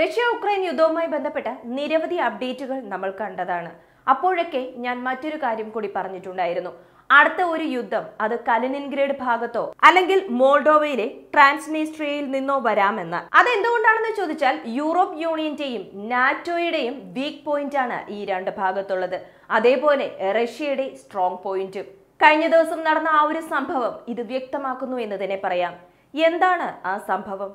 Russia Ukraine യുദ്ധവുമായി ബന്ധപ്പെട്ട നിരവധി അപ്ഡേറ്റുകൾ നമ്മൾ കണ്ടതാണ് അപ്പോഴൊക്കെ ഞാൻ മറ്റൊരു കാര്യം കൂടി പറഞ്ഞിട്ടുണ്ടായിരുന്നു അടുത്ത ഒരു യുദ്ധം അത് കലിനിൻഗ്രേഡ് ഭാഗത്തോ അല്ലെങ്കിൽ മോൾഡോവയിലെ ട്രാൻസ്നീസ്ട്രിയയിൽ നിന്നോ വരാമെന്ന് അതെന്തുകൊണ്ടാണെന്ന് ചോദിച്ചാൽ യൂറോപ്പ് യൂണിയന്റെയും നാറ്റോയുടെയും വീക്ക് പോയിന്റ് ആണ് ഈ രണ്ട് ഭാഗത്തുള്ളത് അതേപോലെ റഷ്യയുടെ സ്ട്രോങ് പോയിന്റും കഴിഞ്ഞ ദിവസം നടന്ന ആ ഒരു സംഭവം ഇത് വ്യക്തമാക്കുന്നു എന്ന് തന്നെ പറയാം എന്താണ് ആ സംഭവം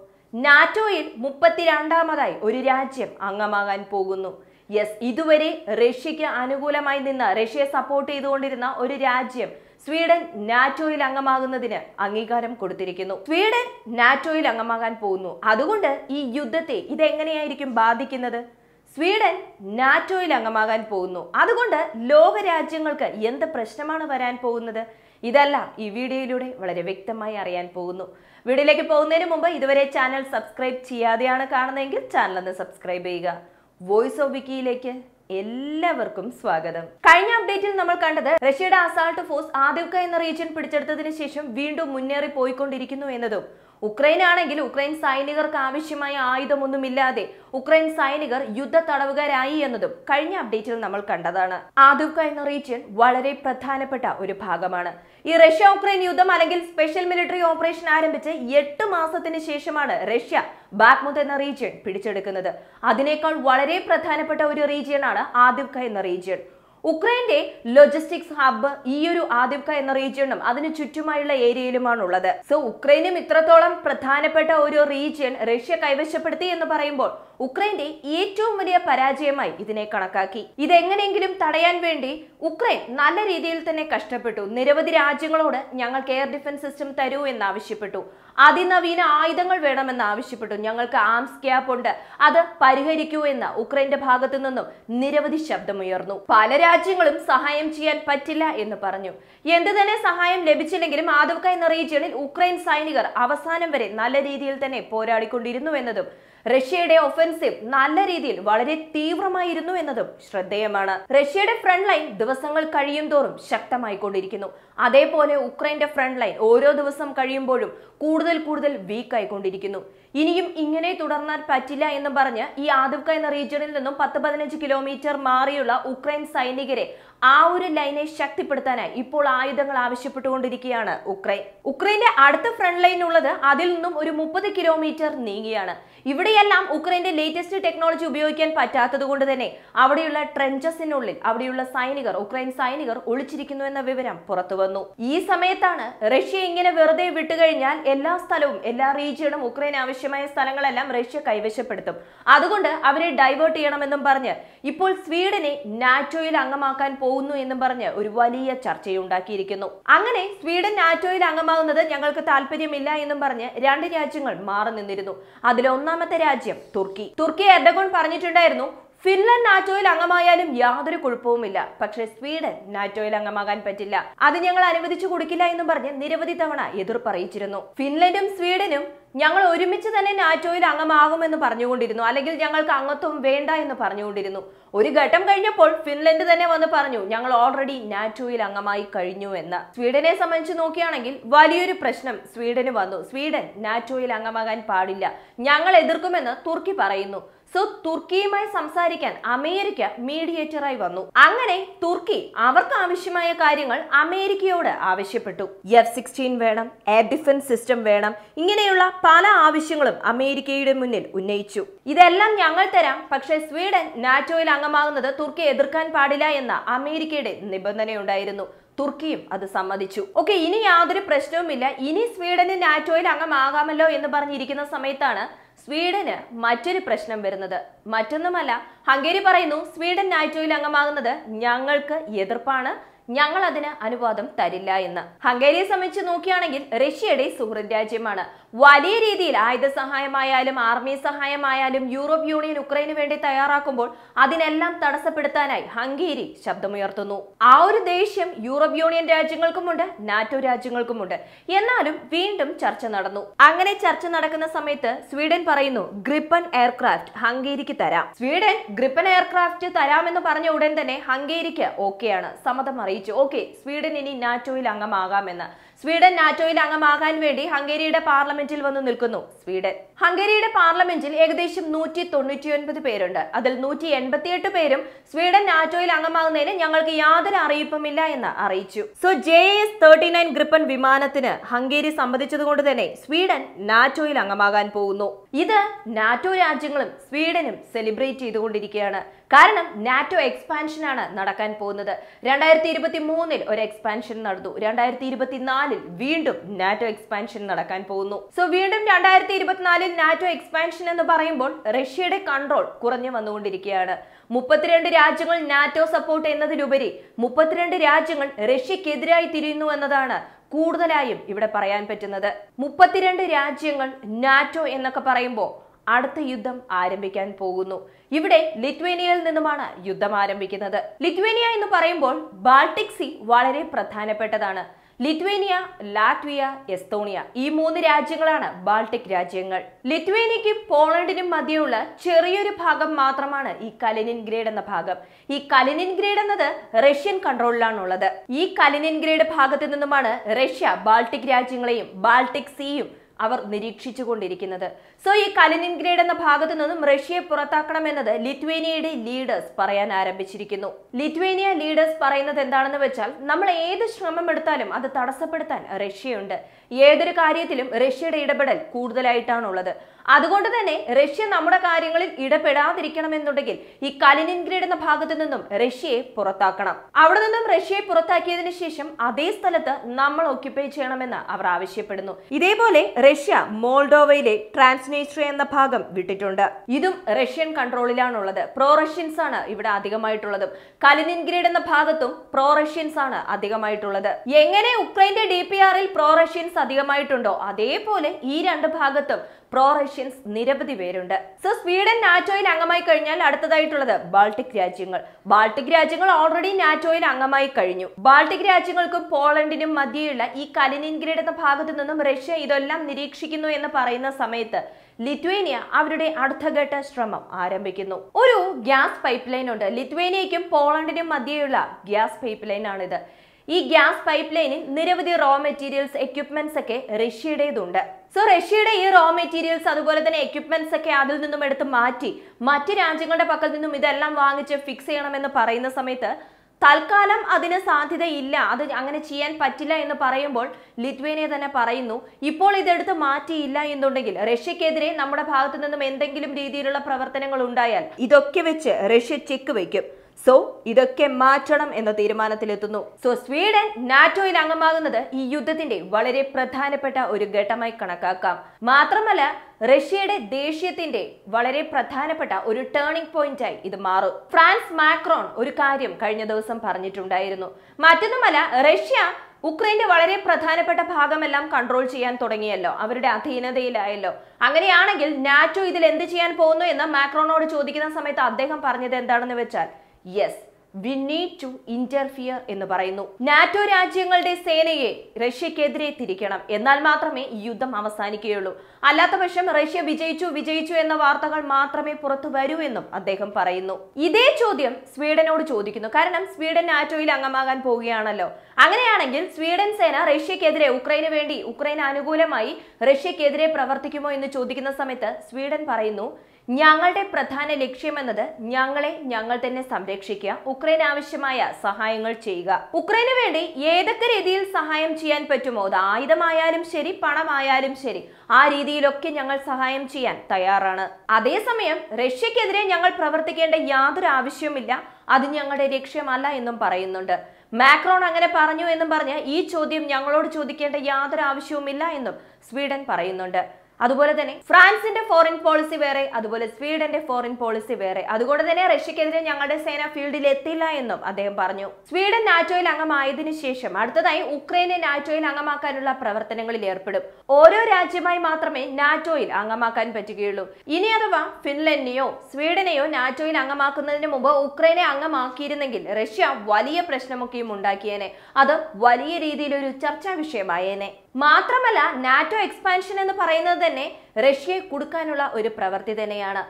നാറ്റോയിൽ മുപ്പത്തിരണ്ടാമതായി ഒരു രാജ്യം അംഗമാകാൻ പോകുന്നു യെസ് ഇതുവരെ റഷ്യയ്ക്ക് അനുകൂലമായി നിന്ന് റഷ്യയെ സപ്പോർട്ട് ചെയ്തുകൊണ്ടിരുന്ന ഒരു രാജ്യം സ്വീഡൻ നാറ്റോയിൽ അംഗമാകുന്നതിന് അംഗീകാരം കൊടുത്തിരിക്കുന്നു സ്വീഡൻ നാറ്റോയിൽ അംഗമാകാൻ പോകുന്നു അതുകൊണ്ട് ഈ യുദ്ധത്തെ ഇതെങ്ങനെയായിരിക്കും ബാധിക്കുന്നത് സ്വീഡൻ നാറ്റോയിൽ അംഗമാകാൻ പോകുന്നു അതുകൊണ്ട് ലോകരാജ്യങ്ങൾക്ക് എന്ത് പ്രശ്നമാണ് വരാൻ പോകുന്നത് ഇതെല്ലാം ഈ വീഡിയോയിലൂടെ വളരെ വ്യക്തമായി അറിയാൻ പോകുന്നു വീഡിയോയിലേക്ക് പോകുന്നതിന് മുമ്പ് ഇതുവരെ ചാനൽ സബ്സ്ക്രൈബ് ചെയ്യാതെയാണ് കാണുന്നതെങ്കിൽ ചാനൽ ഒന്ന് സബ്സ്ക്രൈബ് ചെയ്യുക വോയിസ് ഓഫ് വിക്കിയിലേക്ക് എല്ലാവർക്കും സ്വാഗതം കഴിഞ്ഞ അപ്ഡേറ്റിൽ നമ്മൾ കണ്ടത് റഷ്യയുടെ അസാൾട്ട് ഫോഴ്സ് ആദ്യമൊക്കെ എന്ന റീജിയൻ പിടിച്ചെടുത്തതിന് ശേഷം വീണ്ടും മുന്നേറി പോയിക്കൊണ്ടിരിക്കുന്നു എന്നതും ഉക്രൈൻ ആണെങ്കിൽ ഉക്രൈൻ സൈനികർക്ക് ആവശ്യമായ ആയുധമൊന്നുമില്ലാതെ ഉക്രൈൻ സൈനികർ യുദ്ധ തടവുകാരായി എന്നതും കഴിഞ്ഞ അപ്ഡേറ്റിൽ നമ്മൾ കണ്ടതാണ് ആദുക്ക എന്ന റീജിയൻ വളരെ പ്രധാനപ്പെട്ട ഒരു ഭാഗമാണ് ഈ റഷ്യ ഉക്രൈൻ യുദ്ധം അല്ലെങ്കിൽ സ്പെഷ്യൽ മിലിറ്ററി ഓപ്പറേഷൻ ആരംഭിച്ച് എട്ട് മാസത്തിന് ശേഷമാണ് റഷ്യ ബാക്മുത്ത് എന്ന റീജിയൻ പിടിച്ചെടുക്കുന്നത് അതിനേക്കാൾ വളരെ പ്രധാനപ്പെട്ട ഒരു റീജിയനാണ് ആദുക്ക എന്ന റീജിയൻ ഉക്രൈന്റെ ലോജിസ്റ്റിക്സ് ഹബ്ബ് ഈ ഒരു ആദ്യക്ക എന്ന റീജിയണും അതിന് ചുറ്റുമായുള്ള ഏരിയയിലുമാണ് ഉള്ളത് സോ ഉക്രൈനും ഇത്രത്തോളം പ്രധാനപ്പെട്ട ഒരു റീജിയൻ റഷ്യ കൈവശപ്പെടുത്തി എന്ന് പറയുമ്പോൾ ഉക്രൈന്റെ ഏറ്റവും വലിയ പരാജയമായി ഇതിനെ കണക്കാക്കി ഇതെങ്ങനെയെങ്കിലും തടയാൻ വേണ്ടി ഉക്രൈൻ നല്ല രീതിയിൽ തന്നെ കഷ്ടപ്പെട്ടു നിരവധി രാജ്യങ്ങളോട് ഞങ്ങൾക്ക് എയർ ഡിഫൻസ് സിസ്റ്റം തരൂ എന്നാവശ്യപ്പെട്ടു അതിനവീന ആയുധങ്ങൾ വേണമെന്ന് ആവശ്യപ്പെട്ടു ഞങ്ങൾക്ക് ആംസ് ക്യാപ് ഉണ്ട് അത് പരിഹരിക്കൂ എന്ന് ഉക്രൈന്റെ ഭാഗത്തു നിന്നും നിരവധി ശബ്ദമുയർന്നു പല രാജ്യങ്ങളും സഹായം ചെയ്യാൻ പറ്റില്ല എന്ന് പറഞ്ഞു എന്തു തന്നെ സഹായം ലഭിച്ചില്ലെങ്കിലും ആദവക്കായ് എന്ന റീജിയണിൽ ഉക്രൈൻ സൈനികർ അവസാനം വരെ നല്ല രീതിയിൽ തന്നെ പോരാടിക്കൊണ്ടിരുന്നു എന്നതും റഷ്യയുടെ ഒഫൻസീവ് നല്ല രീതിയിൽ വളരെ തീവ്രമായിരുന്നു എന്നതും ശ്രദ്ധേയമാണ് റഷ്യയുടെ ഫ്രണ്ട് ലൈൻ ദിവസങ്ങൾ കഴിയും തോറും ശക്തമായിക്കൊണ്ടിരിക്കുന്നു അതേപോലെ ഉക്രൈന്റെ ഫ്രണ്ട് ലൈൻ ഓരോ ദിവസം കഴിയുമ്പോഴും കൂടുതൽ കൂടുതൽ വീക്കായിക്കൊണ്ടിരിക്കുന്നു ഇനിയും ഇങ്ങനെ തുടർന്നാൽ പറ്റില്ല എന്ന് പറഞ്ഞ് ഈ ആദുക്ക എന്ന റീജിയണിൽ നിന്നും പത്ത് പതിനഞ്ച് കിലോമീറ്റർ മാറിയുള്ള ഉക്രൈൻ സൈനികരെ ആ ഒരു ലൈനെ ശക്തിപ്പെടുത്താനായി ഇപ്പോൾ ആയുധങ്ങൾ ആവശ്യപ്പെട്ടുകൊണ്ടിരിക്കുകയാണ് ഉക്രൈൻ ഉക്രൈന്റെ അടുത്ത ഫ്രണ്ട് ലൈൻ ഉള്ളത് അതിൽ നിന്നും ഒരു മുപ്പത് കിലോമീറ്റർ നീങ്ങിയാണ് ഇവിടെയെല്ലാം ഉക്രൈന്റെ ലേറ്റസ്റ്റ് ടെക്നോളജി ഉപയോഗിക്കാൻ പറ്റാത്തത് കൊണ്ട് തന്നെ അവിടെയുള്ള ട്രെഞ്ചസിനുള്ളിൽ അവിടെയുള്ള സൈനികർ ഉക്രൈൻ സൈനികർ ഒളിച്ചിരിക്കുന്നു എന്ന വിവരം പുറത്തു വന്നു ഈ സമയത്താണ് റഷ്യ ഇങ്ങനെ വെറുതെ വിട്ടുകഴിഞ്ഞാൽ എല്ലാ സ്ഥലവും എല്ലാ റീജിയണും ഉക്രൈൻ ആവശ്യം ലക്ഷ്യമായ സ്ഥലങ്ങളെല്ലാം റഷ്യ കൈവശപ്പെടുത്തും അതുകൊണ്ട് അവരെ ഡൈവേർട്ട് ചെയ്യണമെന്നും പറഞ്ഞ് ഇപ്പോൾ സ്വീഡനെ നാറ്റോയിൽ അംഗമാക്കാൻ പോകുന്നു എന്നും പറഞ്ഞ് ഒരു വലിയ ചർച്ചയുണ്ടാക്കിയിരിക്കുന്നു അങ്ങനെ സ്വീഡൻ നാറ്റോയിൽ അംഗമാകുന്നത് ഞങ്ങൾക്ക് താല്പര്യമില്ല എന്നും പറഞ്ഞ് രണ്ട് രാജ്യങ്ങൾ മാറി നിന്നിരുന്നു അതിലൊന്നാമത്തെ രാജ്യം തുർക്കി തുർക്കി എർഡഗോൺ പറഞ്ഞിട്ടുണ്ടായിരുന്നു ഫിൻലൻഡ് നാറ്റോയിൽ അംഗമായാലും യാതൊരു കുഴപ്പവുമില്ല പക്ഷേ സ്വീഡൻ നാറ്റോയിൽ അംഗമാകാൻ പറ്റില്ല അത് ഞങ്ങൾ അനുവദിച്ചു കൊടുക്കില്ല എന്നും പറഞ്ഞ് നിരവധി തവണ എതിർപ്പറിയിച്ചിരുന്നു ഫിൻലൻഡും സ്വീഡനും ഞങ്ങൾ ഒരുമിച്ച് തന്നെ നാറ്റോയിൽ അംഗമാകുമെന്ന് പറഞ്ഞുകൊണ്ടിരുന്നു അല്ലെങ്കിൽ ഞങ്ങൾക്ക് അംഗത്വം വേണ്ട എന്ന് പറഞ്ഞുകൊണ്ടിരുന്നു ഒരു ഘട്ടം കഴിഞ്ഞപ്പോൾ ഫിൻലൻഡ് തന്നെ വന്ന് പറഞ്ഞു ഞങ്ങൾ ഓൾറെഡി നാറ്റോയിൽ അംഗമായി കഴിഞ്ഞു എന്ന് സ്വീഡനെ സംബന്ധിച്ച് നോക്കുകയാണെങ്കിൽ വലിയൊരു പ്രശ്നം സ്വീഡന് വന്നു സ്വീഡൻ നാറ്റോയിൽ അംഗമാകാൻ പാടില്ല ഞങ്ങൾ എതിർക്കുമെന്ന് തുർക്കി പറയുന്നു സോ തുർക്കിയുമായി സംസാരിക്കാൻ അമേരിക്ക മീഡിയേറ്ററായി വന്നു അങ്ങനെ തുർക്കി അവർക്ക് ആവശ്യമായ കാര്യങ്ങൾ അമേരിക്കയോട് ആവശ്യപ്പെട്ടു എഫ് സിക്സ്റ്റീൻ വേണം എയർ ഡിഫൻസ് സിസ്റ്റം വേണം ഇങ്ങനെയുള്ള പല ആവശ്യങ്ങളും അമേരിക്കയുടെ മുന്നിൽ ഉന്നയിച്ചു ഇതെല്ലാം ഞങ്ങൾ തരാം പക്ഷേ സ്വീഡൻ നാറ്റോയിൽ അംഗമാകുന്നത് തുർക്കി എതിർക്കാൻ പാടില്ല എന്ന അമേരിക്കയുടെ നിബന്ധനയുണ്ടായിരുന്നു തുർക്കിയും അത് സമ്മതിച്ചു ഓക്കെ ഇനി യാതൊരു പ്രശ്നവുമില്ല ഇനി സ്വീഡന് നാറ്റോയിൽ അംഗമാകാമല്ലോ എന്ന് പറഞ്ഞിരിക്കുന്ന സമയത്താണ് സ്വീഡന് മറ്റൊരു പ്രശ്നം വരുന്നത് മറ്റൊന്നുമല്ല ഹംഗേരി പറയുന്നു സ്വീഡൻ നാറ്റോയിൽ അംഗമാകുന്നത് ഞങ്ങൾക്ക് എതിർപ്പാണ് ഞങ്ങൾ അതിന് അനുവാദം തരില്ല എന്ന് ഹംഗേരിയെ സംബന്ധിച്ച് നോക്കുകയാണെങ്കിൽ റഷ്യയുടെ സുഹൃത് രാജ്യമാണ് വലിയ രീതിയിൽ ആയുധ സഹായമായാലും ആർമി സഹായമായാലും യൂറോപ്യൻ യൂണിയൻ ഉക്രൈന് വേണ്ടി തയ്യാറാക്കുമ്പോൾ അതിനെല്ലാം തടസ്സപ്പെടുത്താനായി ഹംഗേരി ശബ്ദമുയർത്തുന്നു ആ ഒരു ദേഷ്യം യൂറോപ്യൻ യൂണിയൻ രാജ്യങ്ങൾക്കുമുണ്ട് നാറ്റോ രാജ്യങ്ങൾക്കുമുണ്ട് എന്നാലും വീണ്ടും ചർച്ച നടന്നു അങ്ങനെ ചർച്ച നടക്കുന്ന സമയത്ത് സ്വീഡൻ പറയുന്നു ഗ്രിപ്പൻ എയർക്രാഫ്റ്റ് ഹംഗേരിക്ക് തരാം സ്വീഡൻ ഗ്രിപ്പൻ എയർക്രാഫ്റ്റ് തരാമെന്ന് പറഞ്ഞ ഉടൻ തന്നെ ഹംഗേരിക്ക് ഓക്കെയാണ് സമ്മതം അറിയിച്ചു അറിയിച്ചു ഓക്കെ സ്വീഡൻ ഇനി നാറ്റോയിൽ അംഗമാകാമെന്ന് സ്വീഡൻ നാറ്റോയിൽ അംഗമാകാൻ വേണ്ടി ഹംഗേരിയുടെ പാർലമെന്റിൽ വന്ന് നിൽക്കുന്നു സ്വീഡൻ ഹംഗേരിയുടെ പാർലമെന്റിൽ ഏകദേശം നൂറ്റി തൊണ്ണൂറ്റിയൊൻപത് പേരുണ്ട് അതിൽ നൂറ്റി എൺപത്തിയെട്ട് പേരും സ്വീഡൻ നാറ്റോയിൽ അംഗമാകുന്നതിന് ഞങ്ങൾക്ക് യാതൊരു അറിയിപ്പുമില്ല എന്ന് അറിയിച്ചു so J S thirty nine Gripen വിമാനത്തിന് ഹംഗേരി സംബന്ധിച്ചതുകൊണ്ട് തന്നെ സ്വീഡൻ നാറ്റോയിൽ അംഗമാകാൻ പോകുന്നു ഇത് നാറ്റോ രാജ്യങ്ങളും സ്വീഡനും സെലിബ്രേറ്റ് ചെയ്തുകൊണ്ടിരിക്കുകയാണ് കാരണം നാറ്റോ എക്സ്പാൻഷൻ ആണ് നടക്കാൻ പോകുന്നത് രണ്ടായിരത്തി ഇരുപത്തി മൂന്നിൽ ഒരു എക്സ്പാൻഷൻ നടന്നു രണ്ടായിരത്തി ഇരുപത്തിനാലിൽ വീണ്ടും നാറ്റോ എക്സ്പാൻഷൻ നടക്കാൻ പോകുന്നു സോ വീണ്ടും രണ്ടായിരത്തി ഇരുപത്തിനാലിൽ നാറ്റോ എക്സ്പാൻഷൻ എന്ന് പറയുമ്പോൾ റഷ്യയുടെ കൺട്രോൾ കുറഞ്ഞു വന്നുകൊണ്ടിരിക്കുകയാണ് മുപ്പത്തിരണ്ട് രാജ്യങ്ങൾ നാറ്റോ സപ്പോർട്ട് എന്നതിലുപരി മുപ്പത്തിരണ്ട് രാജ്യങ്ങൾ റഷ്യക്കെതിരായി തിരിയുന്നു എന്നതാണ് കൂടുതലായും ഇവിടെ പറയാൻ പറ്റുന്നത് മുപ്പത്തിരണ്ട് രാജ്യങ്ങൾ നാറ്റോ എന്നൊക്കെ പറയുമ്പോൾ അടുത്ത യുദ്ധം ആരംഭിക്കാൻ പോകുന്നു ഇവിടെ ലിത്വേനിയയിൽ നിന്നുമാണ് യുദ്ധം ആരംഭിക്കുന്നത് ലിത്വേനിയ എന്ന് പറയുമ്പോൾ ബാൾട്ടിക് സി വളരെ പ്രധാനപ്പെട്ടതാണ് ലിത്വേനിയ ലാറ്റ്വിയ എസ്തോണിയ ഈ മൂന്ന് രാജ്യങ്ങളാണ് ബാൾട്ടിക് രാജ്യങ്ങൾ ലിത്വേനിയയ്ക്കും പോളണ്ടിനും മധ്യയുള്ള ചെറിയൊരു ഭാഗം മാത്രമാണ് ഈ കലിനിൻ ഗ്രേഡ് എന്ന ഭാഗം ഈ കലിനിൻ ഗ്രേഡ് എന്നത് റഷ്യൻ കൺട്രോളിലാണുള്ളത് ഈ കലിനിൻ ഗ്രേഡ് ഭാഗത്തു നിന്നുമാണ് റഷ്യ ബാൾട്ടിക് രാജ്യങ്ങളെയും ബാൾട്ടിക് സീയും അവർ നിരീക്ഷിച്ചുകൊണ്ടിരിക്കുന്നത് സോ ഈ കലിനിൻഗ്രേഡ് എന്ന ഭാഗത്തു നിന്നും റഷ്യയെ പുറത്താക്കണമെന്നത് ലിത്വേനിയയുടെ ലീഡേഴ്സ് പറയാൻ ആരംഭിച്ചിരിക്കുന്നു ലിത്വേനിയ ലീഡേഴ്സ് പറയുന്നത് എന്താണെന്ന് വെച്ചാൽ നമ്മൾ ഏത് ശ്രമം എടുത്താലും അത് തടസ്സപ്പെടുത്താൻ റഷ്യയുണ്ട് ഏതൊരു കാര്യത്തിലും റഷ്യയുടെ ഇടപെടൽ കൂടുതലായിട്ടാണുള്ളത് അതുകൊണ്ട് തന്നെ റഷ്യ നമ്മുടെ കാര്യങ്ങളിൽ ഇടപെടാതിരിക്കണമെന്നുണ്ടെങ്കിൽ ഈ കലിനിൻഗ്രേഡ് എന്ന ഭാഗത്തു നിന്നും റഷ്യയെ പുറത്താക്കണം അവിടെ നിന്നും റഷ്യയെ പുറത്താക്കിയതിനു ശേഷം അതേ സ്ഥലത്ത് നമ്മൾ ഓക്യുപ്പൈ ചെയ്യണമെന്ന് അവർ ആവശ്യപ്പെടുന്നു ഇതേപോലെ റഷ്യ മോൾഡോവയിലെ ട്രാൻസ് ദക്ഷിണേഷ്യ എന്ന ഭാഗം വിട്ടിട്ടുണ്ട് ഇതും റഷ്യൻ കൺട്രോളിലാണുള്ളത് പ്രോ റഷ്യൻസ് ആണ് ഇവിടെ അധികമായിട്ടുള്ളതും കലിനിൻഗ്രേഡ് എന്ന ഭാഗത്തും പ്രോ റഷ്യൻസ് ആണ് അധികമായിട്ടുള്ളത് എങ്ങനെ ഉക്രൈന്റെ ഡി പി ആറിൽ പ്രോ റഷ്യൻസ് അധികമായിട്ടുണ്ടോ അതേപോലെ ഈ രണ്ട് ഭാഗത്തും പ്രോ റഷ്യൻസ് നിരവധി പേരുണ്ട് സോ സ്വീഡൻ നാറ്റോയിൽ അംഗമായി കഴിഞ്ഞാൽ അടുത്തതായിട്ടുള്ളത് ബാൾട്ടിക് രാജ്യങ്ങൾ ബാൾട്ടിക് രാജ്യങ്ങൾ ഓൾറെഡി നാറ്റോയിൽ അംഗമായി കഴിഞ്ഞു ബാൾട്ടിക് രാജ്യങ്ങൾക്കും പോളണ്ടിനും മധ്യയുള്ള ഈ കലിനിൻഗ്രേഡ് എന്ന ഭാഗത്തു നിന്നും റഷ്യ ഇതെല്ലാം നിരീക്ഷിക്കുന്നു എന്ന് പറയുന്ന സമയത്ത് ലിത്വേനിയ അവരുടെ അടുത്തഘട്ട ശ്രമം ആരംഭിക്കുന്നു ഒരു ഗ്യാസ് പൈപ്പ് ലൈൻ ഉണ്ട് ലിത്വേനിയയ്ക്കും പോളണ്ടിനും മധ്യയുള്ള ഗ്യാസ് പൈപ്പ് ലൈൻ ആണിത് ഈ ഗ്യാസ് പൈപ്പ് ലൈനിൽ നിരവധി റോ മെറ്റീരിയൽസ് എക്യുപ്മെന്റ്സ് ഒക്കെ റഷ്യയുടേതുണ്ട് സോ റഷ്യയുടെ ഈ റോ മെറ്റീരിയൽസ് അതുപോലെ തന്നെ എക്യുപ്മെന്റ്സ് ഒക്കെ അതിൽ നിന്നും എടുത്ത് മാറ്റി മറ്റ് രാജ്യങ്ങളുടെ പക്കൽ നിന്നും ഇതെല്ലാം വാങ്ങിച്ച് ഫിക്സ് ചെയ്യണമെന്ന് പറയുന്ന സമയത്ത് തൽക്കാലം അതിന് സാധ്യതയില്ല അത് അങ്ങനെ ചെയ്യാൻ പറ്റില്ല എന്ന് പറയുമ്പോൾ ലിത്വേനിയ തന്നെ പറയുന്നു ഇപ്പോൾ ഇതെടുത്ത് മാറ്റിയില്ല എന്നുണ്ടെങ്കിൽ റഷ്യക്കെതിരെ നമ്മുടെ ഭാഗത്തു നിന്നും എന്തെങ്കിലും രീതിയിലുള്ള പ്രവർത്തനങ്ങൾ ഉണ്ടായാൽ ഇതൊക്കെ വെച്ച് റഷ്യ ചെക്ക് വയ്ക്കും സോ ഇതൊക്കെ മാറ്റണം എന്ന തീരുമാനത്തിലെത്തുന്നു സോ സ്വീഡൻ നാറ്റോയിൽ അംഗമാകുന്നത് ഈ യുദ്ധത്തിന്റെ വളരെ പ്രധാനപ്പെട്ട ഒരു ഘട്ടമായി കണക്കാക്കാം മാത്രമല്ല റഷ്യയുടെ ദേഷ്യത്തിന്റെ വളരെ പ്രധാനപ്പെട്ട ഒരു ടേണിംഗ് പോയിന്റായി ഇത് മാറും ഫ്രാൻസ് മാക്രോൺ ഒരു കാര്യം കഴിഞ്ഞ ദിവസം പറഞ്ഞിട്ടുണ്ടായിരുന്നു മറ്റൊന്നുമല്ല റഷ്യ ഉക്രൈന്റെ വളരെ പ്രധാനപ്പെട്ട ഭാഗമെല്ലാം കൺട്രോൾ ചെയ്യാൻ തുടങ്ങിയല്ലോ അവരുടെ അധീനതയിലായല്ലോ അങ്ങനെയാണെങ്കിൽ നാറ്റോ ഇതിൽ എന്ത് ചെയ്യാൻ പോകുന്നു എന്ന് മാക്രോണോട് ചോദിക്കുന്ന സമയത്ത് അദ്ദേഹം പറഞ്ഞത് എന്താണെന്ന് വെച്ചാൽ yes we need to interfere എന്ന് പറയുന്നു നാറ്റോ രാജ്യങ്ങളുടെ സേനയെ റഷ്യക്കെതിരെ തിരിക്കണം എന്നാൽ മാത്രമേ ഈ യുദ്ധം അവസാനിക്കുകയുള്ളൂ അല്ലാത്ത പക്ഷം റഷ്യ വിജയിച്ചു വിജയിച്ചു എന്ന വാർത്തകൾ മാത്രമേ പുറത്തു വരൂ എന്നും അദ്ദേഹം പറയുന്നു ഇതേ ചോദ്യം സ്വീഡനോട് ചോദിക്കുന്നു കാരണം സ്വീഡൻ നാറ്റോയിൽ അംഗമാകാൻ പോവുകയാണല്ലോ അങ്ങനെയാണെങ്കിൽ സ്വീഡൻ സേന റഷ്യക്കെതിരെ ഉക്രൈന് വേണ്ടി ഉക്രൈൻ അനുകൂലമായി റഷ്യക്കെതിരെ പ്രവർത്തിക്കുമോ എന്ന് ചോദിക്കുന്ന സമയത്ത് സ്വീഡൻ പറയുന്നു ഞങ്ങളുടെ പ്രധാന ലക്ഷ്യമെന്നത് ഞങ്ങളെ ഞങ്ങൾ തന്നെ സംരക്ഷിക്കുക ഉക്രൈൻ ആവശ്യമായ സഹായങ്ങൾ ചെയ്യുക ഉക്രൈന് വേണ്ടി ഏതൊക്കെ രീതിയിൽ സഹായം ചെയ്യാൻ പറ്റുമോ അത് ആയുധമായാലും ശരി പണമായാലും ശരി ആ രീതിയിലൊക്കെ ഞങ്ങൾ സഹായം ചെയ്യാൻ തയ്യാറാണ് അതേസമയം റഷ്യക്കെതിരെ ഞങ്ങൾ പ്രവർത്തിക്കേണ്ട യാതൊരു ആവശ്യവുമില്ല അത് ഞങ്ങളുടെ ലക്ഷ്യമല്ല എന്നും പറയുന്നുണ്ട് മാക്രോൺ അങ്ങനെ പറഞ്ഞു എന്നും പറഞ്ഞ് ഈ ചോദ്യം ഞങ്ങളോട് ചോദിക്കേണ്ട യാതൊരു ആവശ്യവുമില്ല എന്നും സ്വീഡൻ പറയുന്നുണ്ട് അതുപോലെ തന്നെ ഫ്രാൻസിന്റെ ഫോറിൻ പോളിസി വേറെ അതുപോലെ സ്വീഡന്റെ ഫോറിൻ പോളിസി വേറെ അതുകൊണ്ട് തന്നെ റഷ്യക്കെതിരെ ഞങ്ങളുടെ സേന ഫീൽഡിൽ എത്തില്ല എന്നും അദ്ദേഹം പറഞ്ഞു സ്വീഡൻ നാറ്റോയിൽ അംഗമായതിനു ശേഷം അടുത്തതായി ഉക്രൈനെ നാറ്റോയിൽ അംഗമാക്കാനുള്ള പ്രവർത്തനങ്ങളിൽ ഏർപ്പെടും ഓരോ രാജ്യമായി മാത്രമേ നാറ്റോയിൽ അംഗമാക്കാൻ പറ്റുകയുള്ളൂ ഇനി അഥവാ ഫിൻലൻഡിനെയോ സ്വീഡനെയോ നാറ്റോയിൽ അംഗമാക്കുന്നതിന് മുമ്പ് ഉക്രൈനെ അംഗമാക്കിയിരുന്നെങ്കിൽ റഷ്യ വലിയ പ്രശ്നമൊക്കെയും ഉണ്ടാക്കിയേനെ അത് വലിയ രീതിയിൽ ഒരു ചർച്ചാ വിഷയമായേനെ മാത്രമല്ല നാറ്റോ എക്സ്പാൻഷൻ എന്ന് പറയുന്നത് തന്നെ റഷ്യയെ കൊടുക്കാനുള്ള ഒരു പ്രവൃത്തി തന്നെയാണ്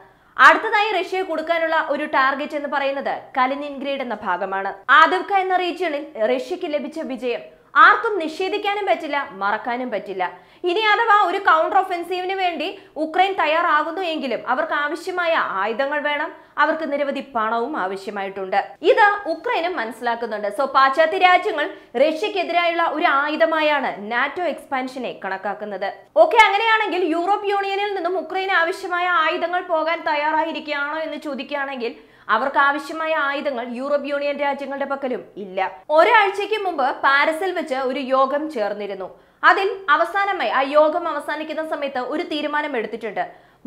അടുത്തതായി റഷ്യയെ കൊടുക്കാനുള്ള ഒരു ടാർഗറ്റ് എന്ന് പറയുന്നത് കലിനിൻഗ്രേഡ് എന്ന ഭാഗമാണ് ആദവ്ക എന്ന റീജിയണിൽ റഷ്യക്ക് ലഭിച്ച വിജയം ആർക്കും നിഷേധിക്കാനും പറ്റില്ല മറക്കാനും പറ്റില്ല ഇനി അഥവാ ഒരു കൗണ്ടർ ഒഫെൻസീവിന് വേണ്ടി ഉക്രൈൻ തയ്യാറാകുന്നു എങ്കിലും അവർക്ക് ആവശ്യമായ ആയുധങ്ങൾ വേണം അവർക്ക് നിരവധി പണവും ആവശ്യമായിട്ടുണ്ട് ഇത് ഉക്രൈനും മനസ്സിലാക്കുന്നുണ്ട് സോ പാശ്ചാത്യ രാജ്യങ്ങൾ റഷ്യക്കെതിരായുള്ള ഒരു ആയുധമായാണ് നാറ്റോ എക്സ്പാൻഷനെ കണക്കാക്കുന്നത് ഓക്കെ അങ്ങനെയാണെങ്കിൽ യൂറോപ്യൻ യൂണിയനിൽ നിന്നും ഉക്രൈൻ ആവശ്യമായ ആയുധങ്ങൾ പോകാൻ തയ്യാറായിരിക്കുകയാണോ എന്ന് ചോദിക്കുകയാണെങ്കിൽ അവർക്ക് ആവശ്യമായ ആയുധങ്ങൾ യൂറോപ്യൻ യൂണിയൻ രാജ്യങ്ങളുടെ പക്കലും ഇല്ല ഒരാഴ്ചയ്ക്ക് മുമ്പ് പാരീസിൽ വെച്ച് ഒരു യോഗം ചേർന്നിരുന്നു അതിൽ അവസാനമായി ആ യോഗം അവസാനിക്കുന്ന സമയത്ത് ഒരു തീരുമാനം എടുത്തിട്ടുണ്ട്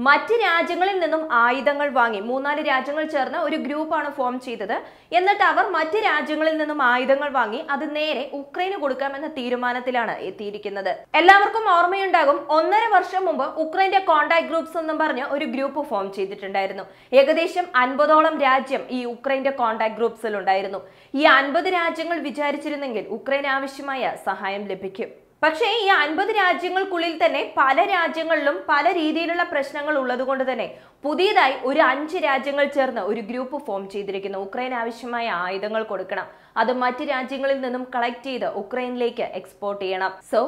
മറ്റ് രാജ്യങ്ങളിൽ നിന്നും ആയുധങ്ങൾ വാങ്ങി മൂന്നാല് രാജ്യങ്ങൾ ചേർന്ന് ഒരു ഗ്രൂപ്പാണ് ഫോം ചെയ്തത് എന്നിട്ട് അവർ മറ്റ് രാജ്യങ്ങളിൽ നിന്നും ആയുധങ്ങൾ വാങ്ങി അത് നേരെ ഉക്രൈന് കൊടുക്കാമെന്ന തീരുമാനത്തിലാണ് എത്തിയിരിക്കുന്നത് എല്ലാവർക്കും ഓർമ്മയുണ്ടാകും ഒന്നര വർഷം മുമ്പ് ഉക്രൈന്റെ കോണ്ടാക്ട് ഗ്രൂപ്പ്സ് എന്നും പറഞ്ഞ് ഒരു ഗ്രൂപ്പ് ഫോം ചെയ്തിട്ടുണ്ടായിരുന്നു ഏകദേശം അൻപതോളം രാജ്യം ഈ ഉക്രൈന്റെ കോണ്ടാക്ട് ഗ്രൂപ്പ്സിൽ ഉണ്ടായിരുന്നു ഈ അൻപത് രാജ്യങ്ങൾ വിചാരിച്ചിരുന്നെങ്കിൽ ഉക്രൈൻ ആവശ്യമായ സഹായം ലഭിക്കും പക്ഷേ ഈ അൻപത് രാജ്യങ്ങൾക്കുള്ളിൽ തന്നെ പല രാജ്യങ്ങളിലും പല രീതിയിലുള്ള പ്രശ്നങ്ങൾ ഉള്ളതുകൊണ്ട് തന്നെ പുതിയതായി ഒരു അഞ്ച് രാജ്യങ്ങൾ ചേർന്ന് ഒരു ഗ്രൂപ്പ് ഫോം ചെയ്തിരിക്കുന്നു ഉക്രൈൻ ആവശ്യമായ ആയുധങ്ങൾ കൊടുക്കണം അത് മറ്റ് രാജ്യങ്ങളിൽ നിന്നും കളക്ട് ചെയ്ത് ഉക്രൈനിലേക്ക് എക്സ്പോർട്ട് ചെയ്യണം സോ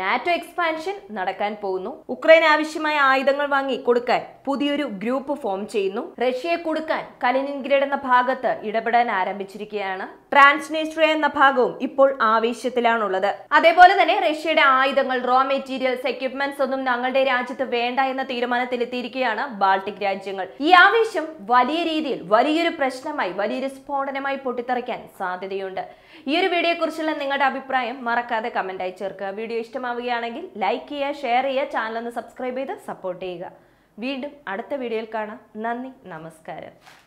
നാറ്റോ എക്സ്പാൻഷൻ നടക്കാൻ പോകുന്നു ഉക്രൈൻ ആവശ്യമായ ആയുധങ്ങൾ വാങ്ങി കൊടുക്കാൻ പുതിയൊരു ഗ്രൂപ്പ് ഫോം ചെയ്യുന്നു റഷ്യയെ കൊടുക്കാൻ കലിനിൻഗ്രേഡ് എന്ന ഭാഗത്ത് ഇടപെടാൻ ആരംഭിച്ചിരിക്കുകയാണ് ട്രാൻസ്നേസ്ട്രിയ എന്ന ഭാഗവും ഇപ്പോൾ ആവേശത്തിലാണുള്ളത് അതേപോലെ തന്നെ റഷ്യയുടെ ആയുധങ്ങൾ റോ മെറ്റീരിയൽസ് എക്യുപ്മെന്റ്സ് ഒന്നും ഞങ്ങളുടെ രാജ്യത്ത് വേണ്ട എന്ന തീരുമാനത്തിലെത്തിയിരിക്കുകയാണ് ബാൾട്ടിക് രാജ്യങ്ങൾ ഈ ആവേശം വലിയ രീതിയിൽ വലിയൊരു പ്രശ്നമായി വലിയൊരു സ്ഫോടനമായി പൊട്ടിത്തെറിക്കാൻ സാധ്യതയുണ്ട് ഈ ഒരു കുറിച്ചുള്ള നിങ്ങളുടെ അഭിപ്രായം മറക്കാതെ കമന്റ് ആയി ചേർക്കുക വീഡിയോ ഇഷ്ടമാവുകയാണെങ്കിൽ ലൈക്ക് ചെയ്യുക ഷെയർ ചെയ്യുക ചാനൽ ഒന്ന് സബ്സ്ക്രൈബ് ചെയ്ത് സപ്പോർട്ട് ചെയ്യുക വീണ്ടും അടുത്ത വീഡിയോയിൽ കാണാം നന്ദി നമസ്കാരം